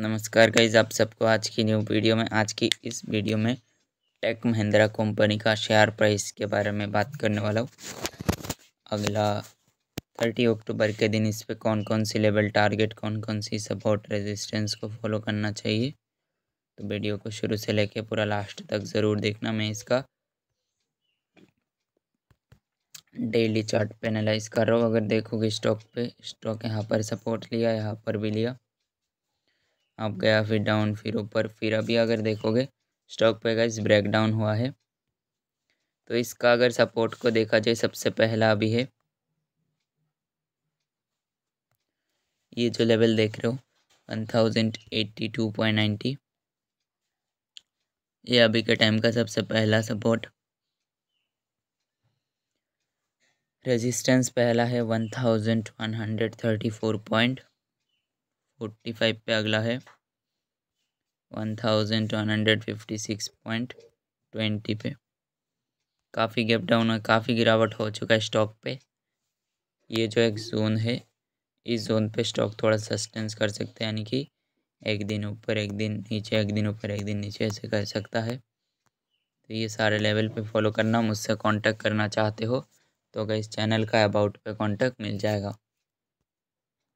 नमस्कार गाइज आप सबको आज की न्यू वीडियो में आज की इस वीडियो में टेक महिंद्रा कंपनी का शेयर प्राइस के बारे में बात करने वाला हूँ अगला थर्टी अक्टूबर के दिन इस पर कौन कौन सी लेवल टारगेट कौन कौन सी सपोर्ट रेजिस्टेंस को फॉलो करना चाहिए तो वीडियो को शुरू से लेके पूरा लास्ट तक ज़रूर देखना मैं इसका डेली चार्ट पेनालाइज कर रहा हूँ अगर देखोगे स्टॉक पे स्टॉक यहाँ पर सपोर्ट लिया यहाँ पर भी लिया आप गया फिर डाउन फिर ऊपर फिर अभी अगर देखोगे स्टॉक पे गाइस ब्रेक डाउन हुआ है तो इसका अगर सपोर्ट को देखा जाए सबसे पहला अभी है ये जो लेवल देख रहे हो one thousand eighty two point ninety ये अभी के टाइम का सबसे पहला सपोर्ट रेजिस्टेंस पहला है one thousand one hundred thirty four point forty five पे अगला है one hundred fifty six point twenty पे काफ़ी गैप डाउन है काफ़ी गिरावट हो चुका है स्टॉक पे ये जो एक जोन है इस जोन पे स्टॉक थोड़ा सस्टेंस कर सकते हैं यानी कि एक दिन ऊपर एक दिन नीचे एक दिन ऊपर एक दिन नीचे ऐसे कर सकता है तो ये सारे लेवल पे फॉलो करना मुझसे कांटेक्ट करना चाहते हो तो अगर इस चैनल का अबाउट पे कांटेक्ट मिल जाएगा